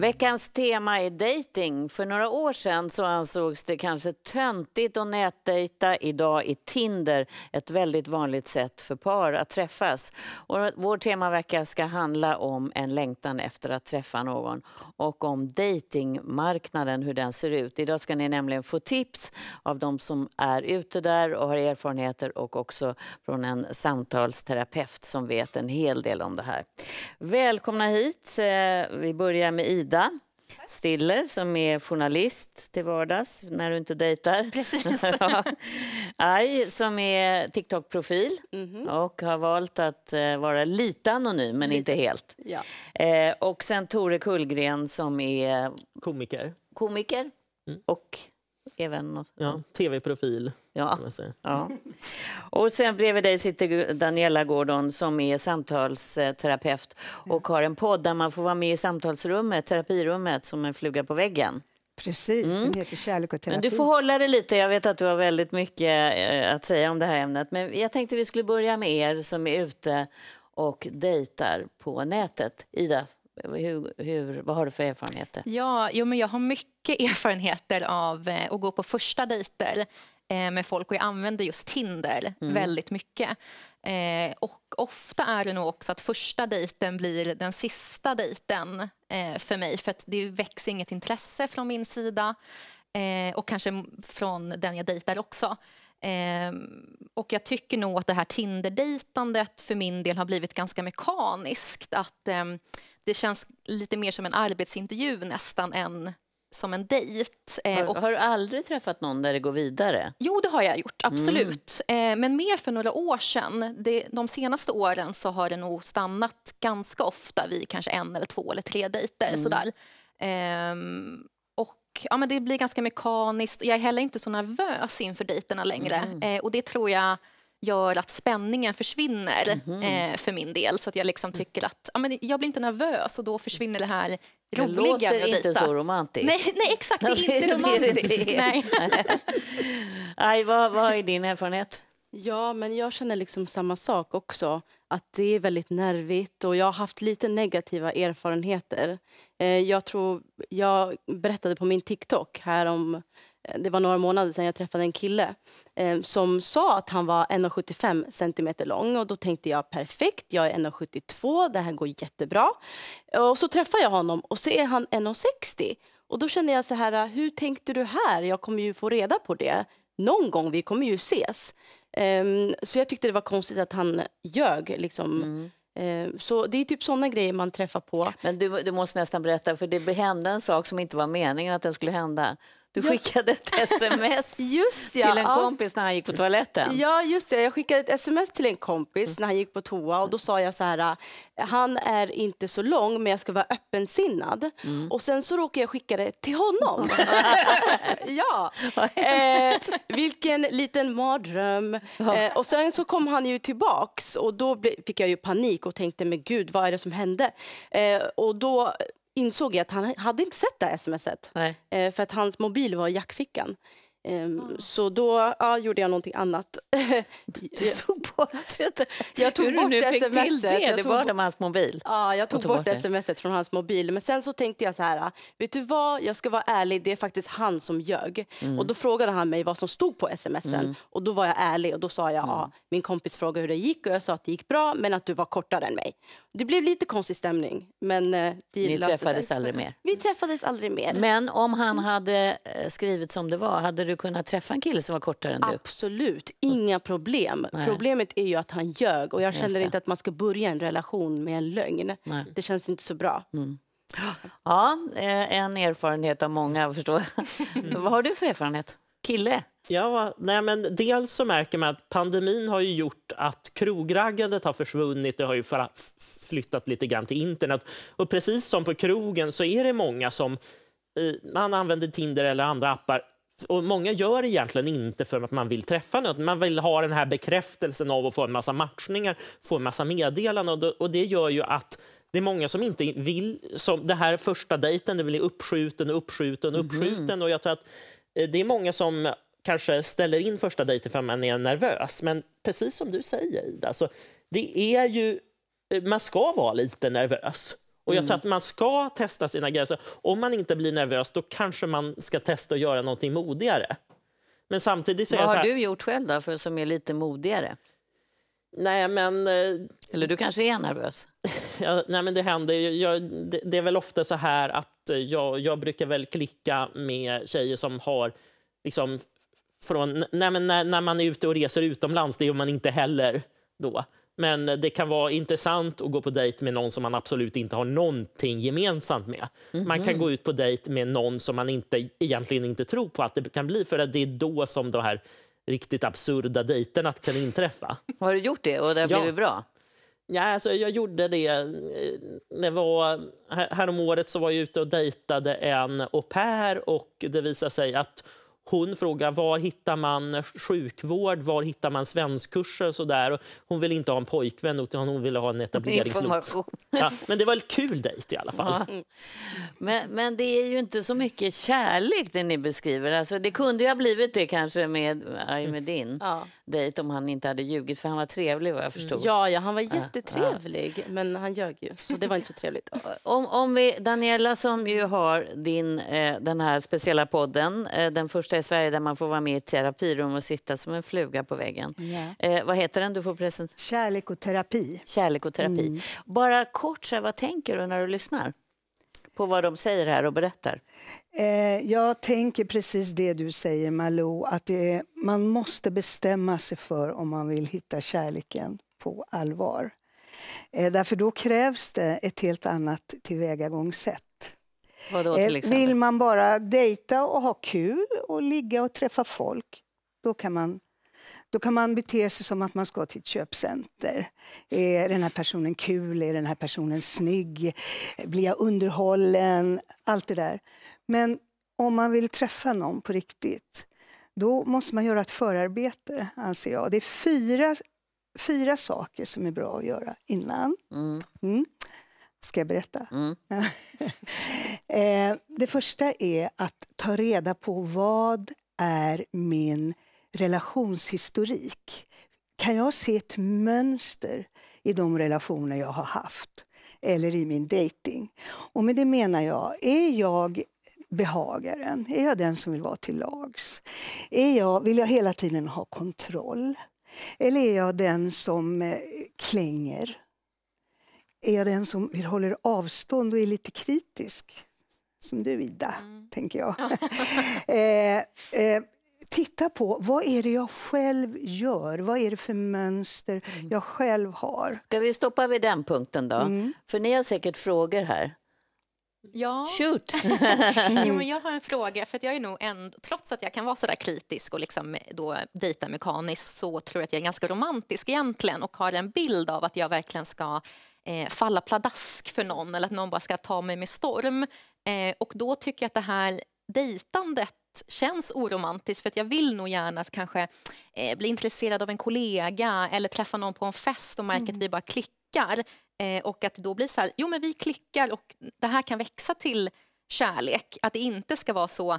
Veckans tema är dating. För några år sedan så ansågs det kanske töntigt att nätdejta. Idag är Tinder ett väldigt vanligt sätt för par att träffas. Och vår temavecka ska handla om en längtan efter att träffa någon och om datingmarknaden, hur den ser ut. Idag ska ni nämligen få tips av de som är ute där och har erfarenheter och också från en samtalsterapeut som vet en hel del om det här. Välkomna hit. Eh, vi börjar med Ida Ida Stiller som är journalist till vardags när du inte dejtar. Precis. ja. som är TikTok-profil mm -hmm. och har valt att eh, vara lite anonym men lite. inte helt. Ja. Eh, och sen Tore Kullgren som är komiker, komiker mm. och även... Ja, tv-profil. Ja. ja. Och sen bredvid dig sitter Daniela Gordon som är samtalsterapeut och har en podd där man får vara med i samtalsrummet, terapirummet, som en fluga på väggen. Precis, mm. den heter Kärlek och terapi. Men du får hålla dig lite, jag vet att du har väldigt mycket eh, att säga om det här ämnet. Men jag tänkte vi skulle börja med er som är ute och dejtar på nätet. Ida, hur, hur, vad har du för erfarenheter? Ja, jo, men jag har mycket mycket erfarenheter av eh, att gå på första dejter eh, med folk och jag använder just Tinder mm. väldigt mycket. Eh, och ofta är det nog också att första dejten blir den sista dejten för mig för att det väcks inget intresse från min sida och kanske från den jag dejtar också. och jag tycker nog att det här Tinder-dejtandet för min del har blivit ganska mekaniskt. Att det känns lite mer som en arbetsintervju nästan än som en dejt. Eh, har, och... har, du aldrig träffat någon där det går vidare? Jo, det har jag gjort, mm. absolut. Mm. men mer för några år sedan. Det, de senaste åren så har det nog stannat ganska ofta vid kanske en eller två eller tre dejter. Mm. Sådär. Ehm, och, ja, men det blir ganska mekaniskt. Jag är heller inte så nervös inför dejterna längre. Mm. Ehm, och det tror jag gör att spänningen försvinner mm. eh, för min del. Så att jag liksom mm. tycker att ja, men jag blir inte nervös och då försvinner det här det roliga Det låter inte så romantiskt. Nej, nej exakt, det är inte romantiskt. Nej. Aj, vad, vad är din erfarenhet? Ja, men jag känner liksom samma sak också. Att det är väldigt nervigt och jag har haft lite negativa erfarenheter. Eh, jag tror, jag berättade på min TikTok här om, eh, det var några månader sedan jag träffade en kille eh, som sa att han var 1,75 cm lång. Och då tänkte jag perfekt, jag är 1,72, det här går jättebra. Och så träffar jag honom och så är han 1,60. Och då känner jag så här, hur tänkte du här? Jag kommer ju få reda på det någon gång, vi kommer ju ses. Um, så jag tyckte det var konstigt att han ljög. Liksom. Mm. Ehm, så det är typ sådana grejer man träffar på. Men du, du, måste nästan berätta, för det hände en sak som inte var meningen att den skulle hända. Du skickade ett sms just ja, till en kompis när han gick på toaletten. Ja, just det. Jag skickade ett sms till en kompis när han gick på toa och då sa jag så här, han är inte så lång men jag ska vara öppensinnad. Mm. Och sen så råkade jag skicka det till honom. ja, eh, vilken liten mardröm. Eh, och sen så kom han ju tillbaks och då fick jag ju panik och tänkte, men gud, vad är det som hände? Eh, och då insåg jag att han hade inte sett det här smset. Nej. Eh, för att hans mobil var i jackfickan. Mm. Så då ja, gjorde jag någonting annat. Du tog bort det? Jag tog Hur bort du fick smset. Till det? det var hans mobil? Ja, jag tog, tog bort, bort smset från hans mobil. Men sen så tänkte jag så här, vet du vad, jag ska vara ärlig, det är faktiskt han som ljög. Mm. Och då frågade han mig vad som stod på smsen mm. och då var jag ärlig och då sa jag, ja, min kompis frågade hur det gick och jag sa att det gick bra men att du var kortare än mig. Det blev lite konstig stämning. Men eh, det Ni träffades aldrig mer? Vi träffades aldrig mer. Men om han hade eh, skrivit som det var, hade du kunnat träffa en kille som var kortare än du? Absolut, inga problem. Nej. Problemet är ju att han ljög och jag känner inte att man ska börja en relation med en lögn. Nej. Det känns inte så bra. Mm. Ja, eh, en erfarenhet av många förstår jag. Mm. Vad har du för erfarenhet? Kille? Ja, nej men dels så märker man att pandemin har gjort att krograggandet har försvunnit. Det har ju flyttat lite grann till internet. Och precis som på krogen så är det många som eh, man använder Tinder eller andra appar och Många gör det egentligen inte för att man vill träffa någon. Man vill ha den här bekräftelsen av att få en massa matchningar, få en massa meddelanden. Och det gör ju att det är många som inte vill... Som det här första dejten det blir uppskjuten och uppskjuten och mhm. uppskjuten. Mm. Och jag tror att eh, det är många som kanske ställer in första dejten för att man är nervös. Men precis som du säger, Ida, så det är ju, eh, man ska vara lite nervös. Och jag tror mm. att man ska testa sina gränser. Om man inte blir nervös, då kanske man ska testa att göra någonting modigare. Men samtidigt så Vad så här, har du gjort själv då, för som är lite modigare? Nej, men... Eh, Eller du kanske är nervös? ja, nej, men det händer. Jag, det, det, är väl ofta så här att eh, jag, jag brukar väl klicka med tjejer som har liksom från... Nej, men när, när man är ute och reser utomlands, det gör man inte heller då. Men det kan vara intressant att gå på dejt med någon som man absolut inte har någonting gemensamt med. Mm -hmm. Man kan mhm. gå ut på dejt med någon som man inte, egentligen inte tror på att det kan bli, för att det är då som de här riktigt absurda dejterna kan inträffa. Har du gjort det och det har blivit ja. bra? Ja, alltså jag gjorde det. det eh, var, här, häromåret så var jag ute och dejtade en au pair och det visade sig att hon frågar var hittar man sjukvård, var hittar man svenskkurser och sådär. Hon vill inte ha en pojkvän utan hon vill ha en etableringslots. Ja, men det var en kul dejt i alla fall. Ja. Mm. Men, men det är ju inte så mycket kärlek det ni beskriver. Alltså, det kunde ju ha blivit det kanske med Armedin. Ja dejt om han inte hade ljugit, för han var trevlig vad jag mm. förstod. Ja, ja han var jättetrevlig, äh, men han ljög ju, så det var inte så trevligt. om, om vi, Daniela som ju har din, eh, den här speciella podden, eh, den första i Sverige där man får vara med i ett terapirum och sitta som en fluga på väggen. Yeah. Eh, vad heter den? Du får presentera. Kärlek och terapi. Kärlek och terapi. Mm. Bara kort, så här, vad tänker du när du lyssnar? på vad de säger här och berättar? Eh, jag tänker precis det du säger Malou, att är, man måste bestämma sig för om man vill hitta kärleken på allvar. Eh, därför då krävs det ett helt annat tillvägagångssätt. Vadå, eh, till exempel? vill man bara dejta och ha kul och ligga och träffa folk, då kan man då kan man bete sig som att man ska till ett köpcenter. Är den här personen kul? Är den här personen snygg? Blir jag underhållen? Allt det där. Men om man vill träffa någon på riktigt, då måste man göra ett förarbete, anser jag. Det är fyra, fyra saker som är bra att göra innan. Mm. mm. Ska jag berätta? Mm. Eh, det första är att ta reda på vad är min relationshistorik. Kan jag se ett mönster i de relationer jag har haft eller i min dating? Och med det menar jag, är jag behagaren? Är jag den som vill vara till lags? Är jag, vill jag hela tiden ha kontroll? Eller är jag den som eh, klänger? Är jag den som håller avstånd och är lite kritisk? Som du, Ida, mm. tänker jag. eh, eh, titta på vad är det jag själv gör, vad är det för mönster mm. jag själv har. Ska vi stoppa vid den punkten då? Mm. För ni har säkert frågor här. Ja. Shoot! jo, men jag har en fråga, för jag är nog ändå, trots att jag kan vara så där kritisk och liksom eh, då dejta mekaniskt så tror jag att jag är ganska romantisk egentligen och har en bild av att jag verkligen ska eh, falla pladask för någon eller att någon bara ska ta mig med storm. Eh, och då tycker jag att det här dejtandet känns oromantiskt för att jag vill nog gärna att kanske eh, bli intresserad av en kollega eller träffa någon på en fest och märka mm. att vi bara klickar. Eh, och att det då blir så här, jo men vi klickar och det här kan växa till kärlek. Att det inte ska vara så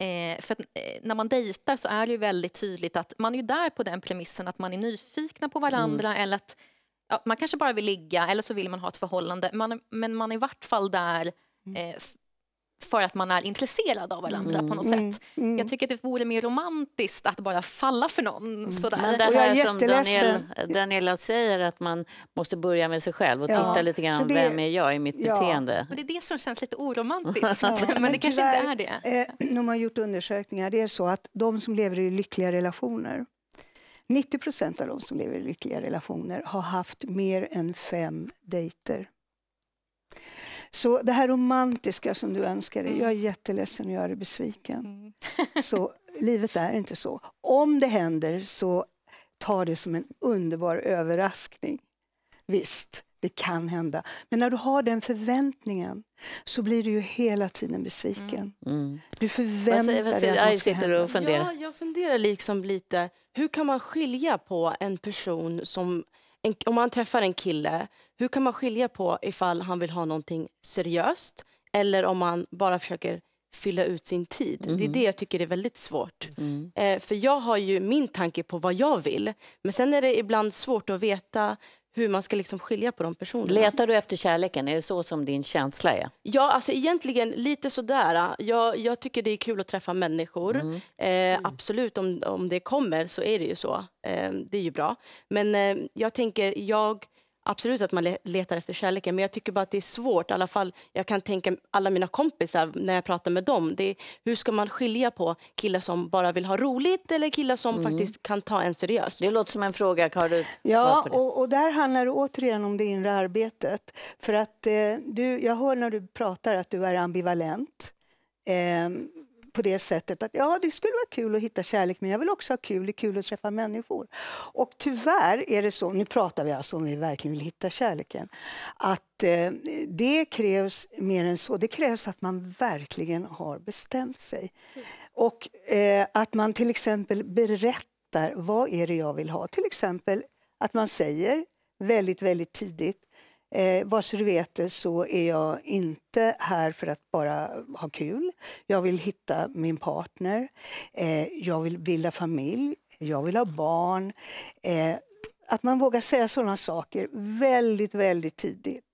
eh, för eh, när man dejtar så är det ju väldigt tydligt att man är där på den premissen att man är nyfikna på varandra mm. eller att ja, man kanske bara vill ligga eller så vill man ha ett förhållande. Man, men man är i vart fall där mm. eh, för att man är intresserad av varandra mm. på något mm. sätt. Mm. Jag tycker att det vore mer romantiskt att bara falla för någon. Mm. Sådär. Men det här som Daniel, Daniela säger, att man måste börja med sig själv och ja. titta lite grann, det, vem är jag i mitt ja. beteende? Men det är det som känns lite oromantiskt, men, det kanske tyvärr, inte är det. Eh, när man gjort undersökningar, det är så att de som lever i lyckliga relationer 90 procent av de som lever i lyckliga relationer har haft mer än fem dejter. Så det här romantiska som du önskar dig, mm. jag är jätteledsen att göra dig besviken. Mm. så livet är inte så. Om det händer så ta det som en underbar överraskning. Visst, det kan hända. Men när du har den förväntningen så blir du ju hela tiden besviken. Mm. mm. Du förväntar dig att det ska hända. Och funderar. Ja, jag funderar liksom lite. Hur kan man skilja på en person som en, om man träffar en kille, hur kan man skilja på ifall han vill ha någonting seriöst eller om man bara försöker fylla ut sin tid. Mm. Det är mm. det jag tycker är väldigt svårt. Mm. Eh, för jag har ju min tanke på vad jag vill, men sen är det ibland svårt att veta hur man ska liksom skilja på de personerna. Letar du efter kärleken? Är det så som din känsla är? Ja, alltså egentligen lite sådär. Jag, jag tycker det är kul att träffa människor. Mm. Eh, mm. absolut, om, om det kommer så är det ju så. Eh, det är ju bra. Men eh, jag tänker, jag absolut att man letar efter kärleken, men jag tycker bara att det är svårt. I alla fall, jag kan tänka alla mina kompisar när jag pratar med dem. Det är, hur ska man skilja på killar som bara vill ha roligt eller killar som mm. faktiskt kan ta en seriöst? Det låter som en fråga. Har du ja, och, och, där handlar det återigen om det inre arbetet. För att eh, du, jag hör när du pratar att du är ambivalent. Eh, på det sättet att ja, det skulle vara kul att hitta kärlek men jag vill också ha kul, det är kul att träffa människor. Och tyvärr är det så, nu pratar vi alltså om vi verkligen vill hitta kärleken, att eh, det krävs mer än så. Det krävs att man verkligen har bestämt sig. Och eh, att man till exempel berättar vad är det jag vill ha. Till exempel att man säger väldigt, väldigt tidigt Eh, vad så du vet så är jag inte här för att bara ha kul. Jag vill hitta min partner, eh, jag vill bilda familj, jag vill ha barn. Eh, att man vågar säga sådana saker väldigt, väldigt tidigt.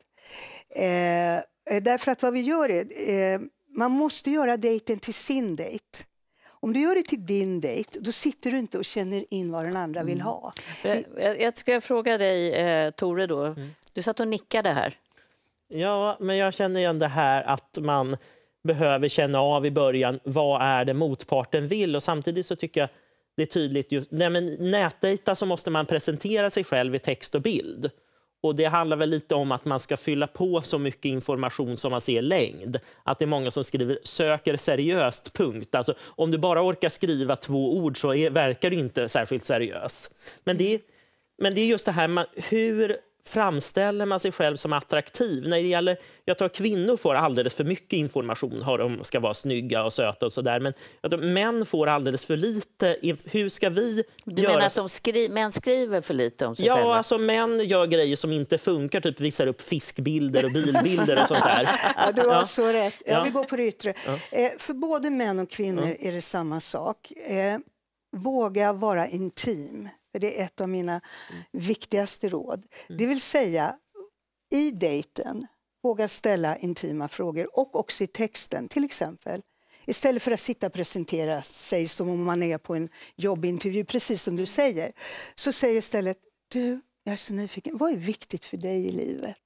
Eh, eh, därför att vad vi gör är, eh, man måste göra dejten till sin dejt. Om du gör det till din dejt, då sitter du inte och känner in vad den andra vill mm. ha. Jag, jag, ska fråga dig, eh, Tore, då, mm. Du satt och nickade här. Ja, men jag känner igen det här att man behöver känna av i början vad är det motparten vill. Och Samtidigt så tycker jag det är tydligt. Just, nej men nätdata så måste man presentera sig själv i text och bild. Och Det handlar väl lite om att man ska fylla på så mycket information som man ser längd. Att det är många som skriver “söker seriöst”. punkt. Alltså, om du bara orkar skriva två ord så är, verkar du inte särskilt seriös. Men det, men det är just det här, man, hur framställer man sig själv som attraktiv. När det gäller, jag tror kvinnor får alldeles för mycket information, om de ska vara snygga och söta och sådär. Men jag tror, män får alldeles för lite. Hur ska vi du göra? menar att de skri män skriver för lite om sig ja, själva? Ja, alltså män gör grejer som inte funkar, typ visar upp fiskbilder och bilbilder och sånt där. ja, du har ja. så rätt. Ja, Vi går på det yttre. Eh, för både män och kvinnor är det samma sak. Eh, våga vara intim. För det är ett av mina mm. viktigaste råd. Mm. Det vill säga, i dejten, våga ställa intima frågor och också i texten till exempel. Istället för att sitta och presentera sig som om man är på en jobbintervju, precis som du mm. säger, så säg istället, du, jag är så nyfiken, vad är viktigt för dig i livet?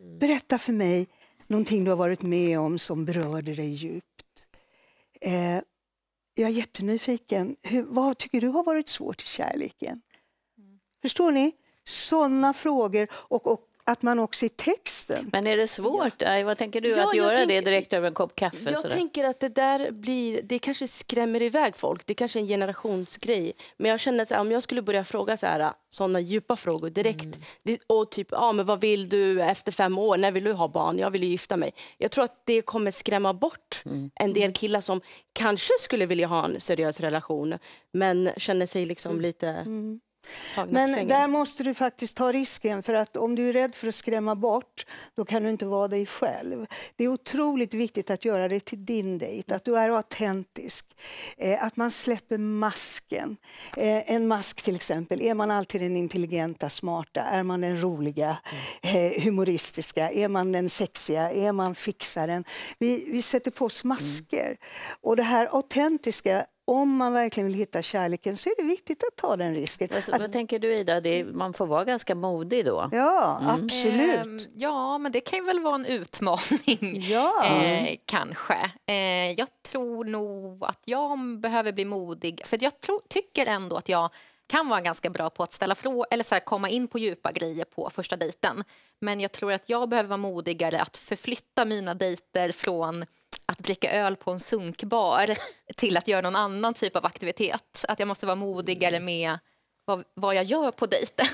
Mm. Berätta för mig någonting du har varit med om som berörde dig djupt. Eh, jag är jättenyfiken. Hur, vad tycker du har varit svårt i kärleken? Mm. Förstår ni? Sådana frågor och, och att man också i texten... Men är det svårt? Ja. Vad tänker du, ja, att göra tänk, det direkt över en kopp kaffe? Jag sådär? tänker att det där blir... Det kanske skrämmer iväg folk. Det kanske är en generationsgrej. Men jag känner att om jag skulle börja fråga så här, sådana djupa frågor direkt mm. det, och typ, ja, men vad vill du efter fem år? När vill du ha barn? Jag vill gifta mig. Jag tror att det kommer skrämma bort mm. en del mm. killar som kanske skulle vilja ha en seriös relation men känner sig liksom mm. lite mm. Men där måste du faktiskt ta risken för att om du är rädd för att skrämma bort då kan du inte vara dig själv. Det är otroligt viktigt att göra det till din dejt, att du är autentisk. Eh, att man släpper masken. Eh, en mask till exempel, är man alltid den intelligenta, smarta? Är man den roliga, mm. eh, humoristiska? Är man den sexiga? Är man fixaren? Vi, vi sätter på oss mm. masker. Och det här autentiska om man verkligen vill hitta kärleken så är det viktigt att ta den risken. Alltså, att... Vad, tänker du Ida, är, mm. man får vara ganska modig då? Ja, mm. absolut. Eh, ja, men det kan ju väl vara en utmaning, ja. eh, mm. kanske. Eh, jag tror nog att jag behöver bli modig, för jag tror, tycker ändå att jag kan vara ganska bra på att ställa frågor eller så här, komma in på djupa grejer på första dejten. Men jag tror att jag behöver vara modigare att förflytta mina dejter från att dricka öl på en sunkbar till att göra någon annan typ av aktivitet. Att jag måste vara modigare mm. med vad, vad jag gör på dejten,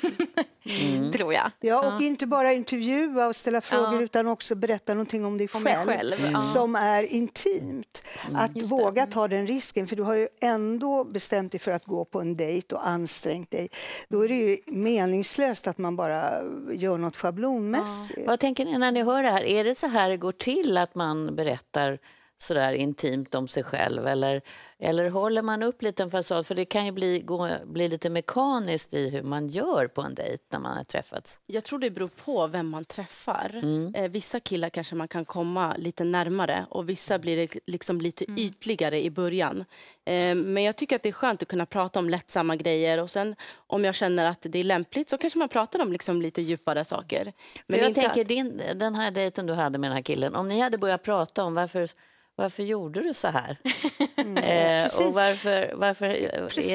mm. tror jag. Ja, och ja. inte bara intervjua och ställa frågor ja. utan också berätta någonting om dig om själv, själv. Mm. som är intimt. Mm. Att Just våga det. ta mm. den risken, för du har ju ändå bestämt dig för att gå på en dejt och ansträngt dig. Då är det ju mm. meningslöst att man bara gör något schablonmässigt. Ja. Vad tänker ni när ni hör det här? Är det så här det går till, att man berättar sådär intimt om sig själv? Eller, eller håller man upp lite en fasad? För det kan ju bli, gå, bli lite mekaniskt i hur man gör på en dejt när man har träffats. Jag tror det beror på vem man träffar. Mm. Eh, vissa killar kanske man kan komma lite närmare och vissa blir det liksom lite mm. ytligare i början. Eh, men jag tycker att det är skönt att kunna prata om lättsamma grejer och sen om jag känner att det är lämpligt så kanske man pratar om liksom lite djupare saker. Men jag tänker att... din, den här dejten du hade med den här killen, om ni hade börjat prata om varför varför gjorde du så här? Mm, och varför, varför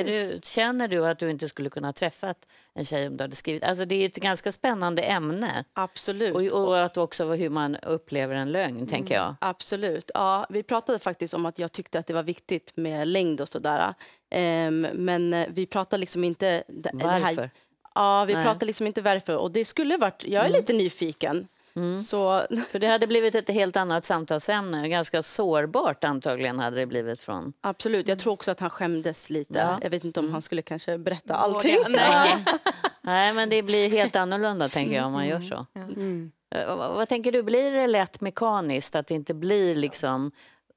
du, känner du att du inte skulle kunna ha träffat en tjej om du hade skrivit? Alltså det är ett ganska spännande ämne. Absolut. Och, och att också hur man upplever en lögn, mm, tänker jag. Absolut. Ja, vi pratade faktiskt om att jag tyckte att det var viktigt med längd och sådär. Ehm, men eh, vi pratade liksom inte... varför? Det här, ja, vi Nej. pratade liksom inte varför. Och det skulle varit... Jag är mm. lite nyfiken. Mm. Så... För det hade blivit ett helt annat samtalsämne, ganska sårbart antagligen hade det blivit från... Absolut, jag mm. tror också att han skämdes lite. Ja. Jag vet inte om mm. han skulle kanske berätta allting. Nej. Nej, men det blir helt annorlunda tänker jag om man gör mm. så. Mm. Eh, vad tänker du, blir det lätt mekaniskt att det inte blir liksom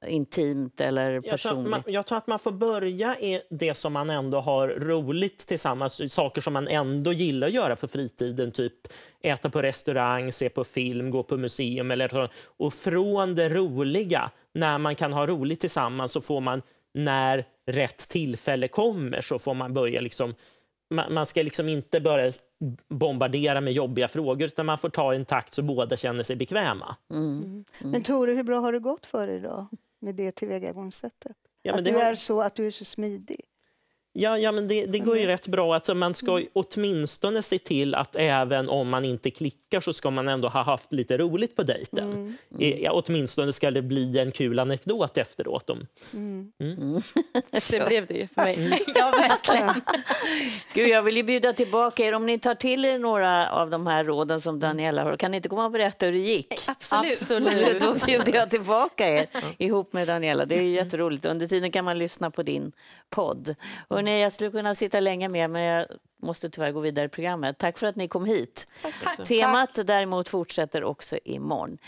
intimt eller personligt? Jag tror, man, jag tror, att man får börja i det som man ändå har roligt tillsammans, saker som man ändå gillar att göra på fritiden, typ äta på restaurang, se på film, gå på museum eller så. Och från det roliga, när man kan ha roligt tillsammans, så får man när rätt tillfälle kommer så får man börja liksom man, ska liksom inte börja bombardera med jobbiga frågor utan man får ta en takt så båda känner sig bekväma. Mm. Mm. mm. Men Tore, hur bra har det gått för dig idag? med det tillvägagångssättet. Ja, att du har... är så, att du är så smidig. Ja, ja men det, det går ju mm. rätt bra. Alltså, man ska mm. åtminstone se till att även om man inte klickar så ska man ändå ha haft lite roligt på dejten. Mm. Eh, mm. Ja, åtminstone ska det bli en kul anekdot efteråt. Om... det mm. blev det ju för mig. Ja, verkligen. Gud, jag vill ju bjuda tillbaka er. Om ni tar till er några av de här råden som Daniela har, kan ni inte komma och berätta hur det gick? Eh, absolut. Absolut. Då bjuder jag tillbaka er ihop med Daniela. Det är jätteroligt. Under tiden kan man lyssna på din podd. Hörrni, jag skulle kunna sitta länge mer, men jag måste tyvärr gå vidare i programmet. Tack för att ni kom hit. Tack. Temat däremot fortsätter också imorgon.